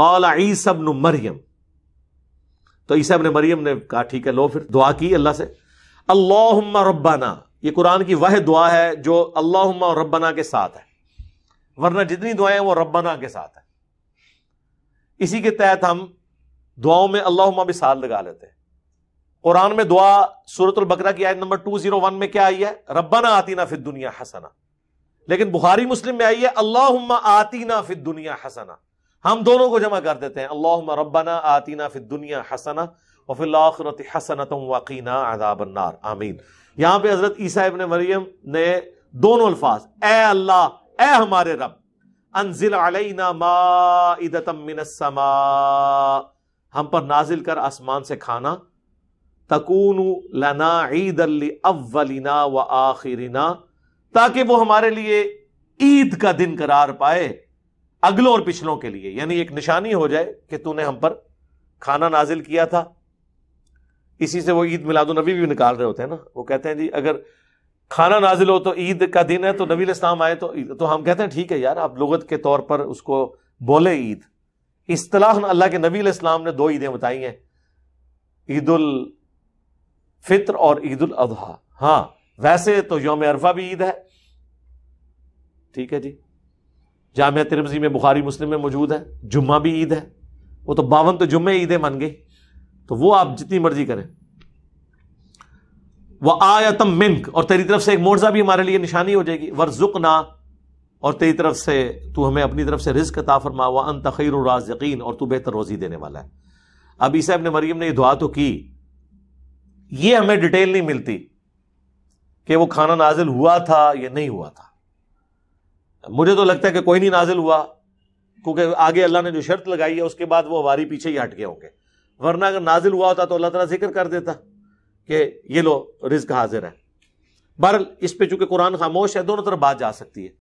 कौल ईसा इबन मरियम तो ईसा इबन मरियम ने कहा ठीक है लो फिर दुआ की अल्लाह से अल्लाह रब्बाना ये कुरान की वह दुआ है जो अल्लाह और रब्बाना के साथ है वरना जितनी दुआएं वो रब्बाना के साथ है इसी के तहत हम दुआओं में अल्लाह भी साथ लगा लेते हैं कुरान में दुआ सूरत बकरा की आयत नंबर 201 में क्या आई है रब्बाना आतीना फिद दुनिया हसना लेकिन बुखारी मुस्लिम में आई है अल्लाह आतीना फिद दुनिया हसना हम दोनों को जमा कर देते हैं अल्लाह रब्बाना आतीना फिर दुनिया हसना और फिर आखरत हसन तुम वकीना अदाबन्नार आमीन यहाँ पे हजरत ईसा इबन मरियम ने दोनों अल्फाज ए अल्लाह ए हमारे रब अनजिल अलैना माइदतमिनसमा हम पर नाजिल कर आसमान से खाना तकून लना ईद अव्वलिना व आखिरना ताकि वो हमारे लिए ईद का दिन करार पाए अगलों और पिछलों के लिए यानी एक निशानी हो जाए कि तूने हम पर खाना नाजिल किया था इसी से वो ईद मिलादुलनबी भी निकाल रहे होते हैं ना वो कहते हैं जी अगर खाना नाजिल हो तो ईद का दिन है तो नबी इस्लाम आए तो तो हम कहते हैं ठीक है यार आप लगत के तौर पर उसको बोले ईद इस्तलाह अल्लाह के नबी इस्लाम ने दो ईदें बताई हैं ईदुल फित्र और ईदुल अजहा हाँ वैसे तो योम अरफा भी ईद है ठीक है जी जाम तिरमजी में बुखारी मुस्लिम में मौजूद है जुम्मा भी ईद है वो तो बावन तो जुम्मे ईदें मान गई तो वो आप जितनी मर्जी करें वह आयतम मिंक और तेरी तरफ से एक मोर्जा भी हमारे लिए निशानी हो जाएगी वर जुक ना और तेरी तरफ से तू हमें अपनी तरफ से रिस्क अता फरमा वह अन तखीर राजकीन और तू बेहतर रोजी देने वाला है अब ईसा अपने मरीम ने यह दुआ तो की ये हमें डिटेल नहीं मिलती कि वो खाना नाजिल हुआ था या नहीं हुआ था मुझे तो लगता है कि कोई नहीं नाजिल हुआ क्योंकि आगे अल्लाह ने जो शर्त लगाई है उसके बाद वो हमारी पीछे ही हट गए होंगे वरना अगर नाजिल हुआ होता तो अल्लाह तला जिक्र कर देता कि ये लो रिज्क हाजिर है बहरल इस पर चूंकि कुरान खामोश है दोनों तरफ बात जा सकती है